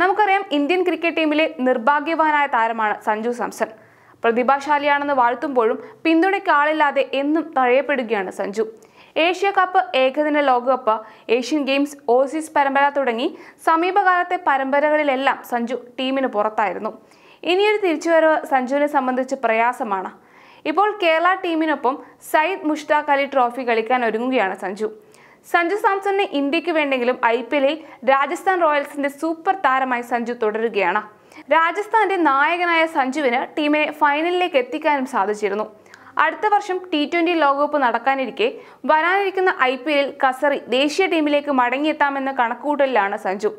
നമുക്കറിയാം Indian cricket ടീമിലെ നിർഭാഗ്യവാനായ താരമാണ് സഞ്ജു സാംസൺ പ്രതിഭാശാലിയാണെന്ന് വാഴ്ത്തുമ്പോഴും പിന്തുണയ്ക്ക് ആളില്ലാതെ എന്നും തഴയപ്പെടുകയാണ് സഞ്ജു ഏഷ്യ കപ്പ് ഏകദിന ലോകകപ്പ് ഏഷ്യൻ ഗെയിംസ് ഓസീസ് പരമ്പര തുടങ്ങി സമീപകാലത്തെ പരമ്പരകളിലെല്ലാം സഞ്ജു ടീമിന് പുറത്തായിരുന്നു ഇനിയൊരു തിരിച്ചുവരവ് സഞ്ജുവിനെ സംബന്ധിച്ച് പ്രയാസമാണ് ഇപ്പോൾ കേരള ടീമിനൊപ്പം സയ്യിദ് മുഷ്താഖ് അലി ട്രോഫി കളിക്കാൻ ഒരുങ്ങുകയാണ് സഞ്ജു സഞ്ജു സാംസണിന് ഇന്ത്യക്ക് വേണ്ടെങ്കിലും ഐ പി എല്ലിൽ രാജസ്ഥാൻ റോയൽസിന്റെ സൂപ്പർ താരമായി സഞ്ജു തുടരുകയാണ് രാജസ്ഥാന്റെ നായകനായ സഞ്ജുവിന് ടീമിനെ ഫൈനലിലേക്ക് എത്തിക്കാനും സാധിച്ചിരുന്നു അടുത്ത വർഷം ടി ട്വന്റി ലോകകപ്പ് നടക്കാനിരിക്കെ വരാനിരിക്കുന്ന ഐ പി എല്ലിൽ കസറി ദേശീയ ടീമിലേക്ക് മടങ്ങിയെത്താമെന്ന കണക്കുകൂട്ടലിലാണ് സഞ്ജു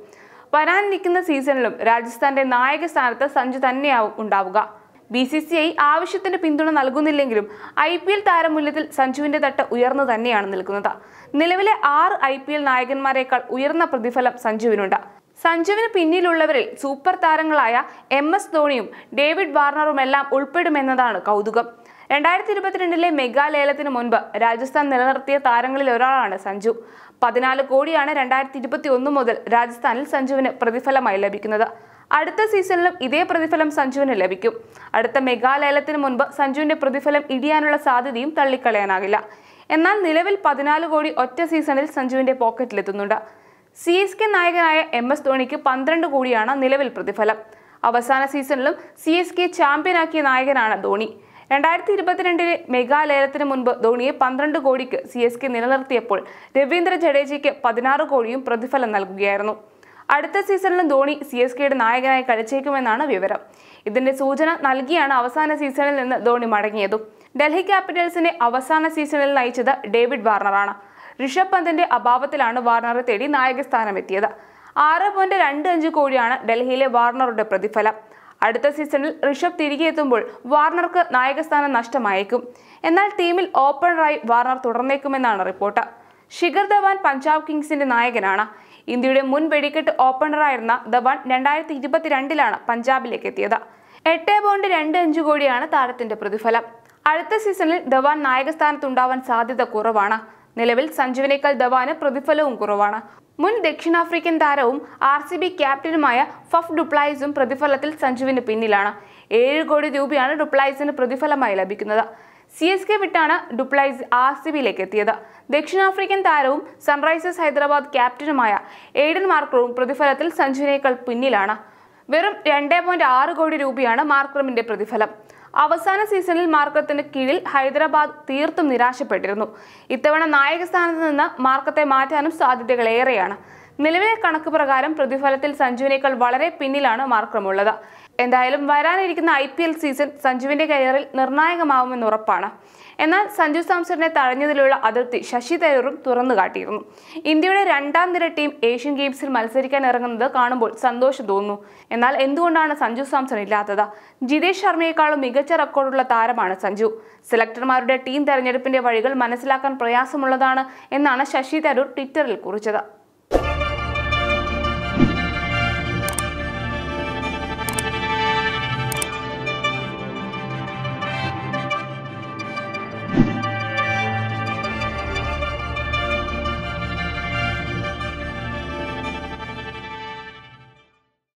വരാനിരിക്കുന്ന സീസണിലും രാജസ്ഥാന്റെ നായക സ്ഥാനത്ത് സഞ്ജു തന്നെയാവും ഉണ്ടാവുക ബി സി സി ഐ ആവശ്യത്തിന് പിന്തുണ നൽകുന്നില്ലെങ്കിലും ഐ പി എൽ താരമൂല്യത്തിൽ സഞ്ജുവിന്റെ തട്ട് ഉയർന്നു തന്നെയാണ് നിൽക്കുന്നത് നിലവിലെ ആറ് ഐ പി എൽ നായകന്മാരെക്കാൾ ഉയർന്ന പ്രതിഫലം സഞ്ജുവിനുണ്ട് സഞ്ജുവിന് പിന്നിലുള്ളവരിൽ സൂപ്പർ താരങ്ങളായ എം എസ് ധോണിയും ഡേവിഡ് എല്ലാം ഉൾപ്പെടുമെന്നതാണ് കൗതുകം രണ്ടായിരത്തി ഇരുപത്തിരണ്ടിലെ മെഗാ ലേലത്തിന് മുൻപ് രാജസ്ഥാൻ നിലനിർത്തിയ താരങ്ങളിൽ ഒരാളാണ് സഞ്ജു പതിനാല് കോടിയാണ് രണ്ടായിരത്തി ഇരുപത്തി ഒന്ന് മുതൽ രാജസ്ഥാനിൽ സഞ്ജുവിന് പ്രതിഫലമായി ലഭിക്കുന്നത് അടുത്ത സീസണിലും ഇതേ പ്രതിഫലം സഞ്ജുവിന് ലഭിക്കും അടുത്ത മെഗാലേലത്തിന് മുൻപ് സഞ്ജുവിന്റെ പ്രതിഫലം ഇടിയാനുള്ള സാധ്യതയും തള്ളിക്കളയാനാകില്ല എന്നാൽ നിലവിൽ പതിനാല് കോടി ഒറ്റ സീസണിൽ സഞ്ജുവിന്റെ പോക്കറ്റിലെത്തുന്നുണ്ട് സി എസ് കെ നായകനായ എം എസ് ധോണിക്ക് പന്ത്രണ്ട് കോടിയാണ് നിലവിൽ പ്രതിഫലം അവസാന സീസണിലും സി എസ് കെ ചാമ്പ്യനാക്കിയ നായകനാണ് ധോണി രണ്ടായിരത്തി ഇരുപത്തിരണ്ടിലെ മെഗാലേലത്തിന് മുൻപ് ധോണിയെ പന്ത്രണ്ട് കോടിക്ക് സി എസ് കെ നിലനിർത്തിയപ്പോൾ രവീന്ദ്ര ജഡേജയ്ക്ക് പതിനാറ് കോടിയും പ്രതിഫലം നൽകുകയായിരുന്നു അടുത്ത സീസണിലും ധോണി സി എസ് കെയുടെ നായകനായി കളിച്ചേക്കുമെന്നാണ് വിവരം ഇതിന്റെ സൂചന നൽകിയാണ് അവസാന സീസണിൽ നിന്ന് ധോണി മടങ്ങിയതും ഡൽഹി ക്യാപിറ്റൽസിനെ അവസാന സീസണിൽ നയിച്ചത് ഡേവിഡ് വാർണറാണ് ഋഷഭ് പന്തിന്റെ അഭാവത്തിലാണ് വാർണറെ തേടി എത്തിയത് ആറ് പോയിന്റ് രണ്ട് അഞ്ച് കോടിയാണ് ഡൽഹിയിലെ വാർണറുടെ പ്രതിഫലം അടുത്ത സീസണിൽ ഋഷഭ് തിരികെ എത്തുമ്പോൾ വാർണർക്ക് നായകസ്ഥാനം നഷ്ടമായേക്കും എന്നാൽ ടീമിൽ ഓപ്പണറായി വാർണർ തുടർന്നേക്കുമെന്നാണ് റിപ്പോർട്ട് ശിഖർ ധവാൻ പഞ്ചാബ് കിങ്സിന്റെ നായകനാണ് ഇന്ത്യയുടെ മുൻ വെടിക്കെട്ട് ഓപ്പണറായിരുന്ന ധവാൻ രണ്ടായിരത്തി ഇരുപത്തിരണ്ടിലാണ് പഞ്ചാബിലേക്ക് എത്തിയത് എട്ട് പോയിന്റ് രണ്ട് അഞ്ച് കോടിയാണ് താരത്തിന്റെ പ്രതിഫലം അടുത്ത സീസണിൽ ധവാൻ നായകസ്ഥാനത്തുണ്ടാവാൻ സാധ്യത കുറവാണ് നിലവിൽ സഞ്ജുവിനേക്കാൾ ധവാന് പ്രതിഫലവും കുറവാണ് മുൻ ദക്ഷിണാഫ്രിക്കൻ താരവും ആർ സി ബി ക്യാപ്റ്റനുമായ ഫഫ് ഡുപ്ലൈസും പ്രതിഫലത്തിൽ സഞ്ജുവിന് പിന്നിലാണ് ഏഴ് കോടി രൂപയാണ് ഡുപ്ലൈസിന് പ്രതിഫലമായി ലഭിക്കുന്നത് സി എസ് കെ വിട്ടാണ് ഡുപ്ലൈസ് ആർ സി ബിയിലേക്ക് എത്തിയത് ദക്ഷിണാഫ്രിക്കൻ താരവും സൺറൈസേഴ്സ് ഹൈദരാബാദ് ക്യാപ്റ്റനുമായ എയ്ഡൻ മാർക്രവും പ്രതിഫലത്തിൽ സഞ്ജുവിനേക്കാൾ പിന്നിലാണ് വെറും രണ്ടേ പോയിന്റ് ആറ് കോടി രൂപയാണ് മാർക്രമിന്റെ പ്രതിഫലം അവസാന സീസണിൽ മാർക്കത്തിന് കീഴിൽ ഹൈദരാബാദ് തീർത്തും നിരാശപ്പെട്ടിരുന്നു ഇത്തവണ നായക സ്ഥാനത്ത് നിന്ന് മാർക്കത്തെ മാറ്റാനും സാധ്യതകളേറെയാണ് നിലവിലെ കണക്ക് പ്രകാരം പ്രതിഫലത്തിൽ സഞ്ജുവിനേക്കാൾ വളരെ പിന്നിലാണ് മാർക്രമുള്ളത് എന്തായാലും വരാനിരിക്കുന്ന ഐ പി എൽ സീസൺ സഞ്ജുവിന്റെ കരിയറിൽ നിർണായകമാവുമെന്ന് ഉറപ്പാണ് എന്നാൽ സഞ്ജു സാംസണിനെ തഴഞ്ഞതിലുള്ള അതിർത്തി ശശി തരൂറും തുറന്നു കാട്ടിയിരുന്നു ഇന്ത്യയുടെ രണ്ടാം നിര ടീം ഏഷ്യൻ ഗെയിംസിൽ മത്സരിക്കാൻ ഇറങ്ങുന്നത് കാണുമ്പോൾ സന്തോഷം തോന്നുന്നു എന്നാൽ എന്തുകൊണ്ടാണ് സഞ്ജു സാംസൺ ഇല്ലാത്തത് ജിതേഷ് ശർമ്മയെക്കാളും മികച്ച റെക്കോർഡുള്ള താരമാണ് സഞ്ജു സെലക്ടർമാരുടെ ടീം തെരഞ്ഞെടുപ്പിന്റെ വഴികൾ മനസ്സിലാക്കാൻ പ്രയാസമുള്ളതാണ് എന്നാണ് ശശി തരൂർ ട്വിറ്ററിൽ കുറിച്ചത്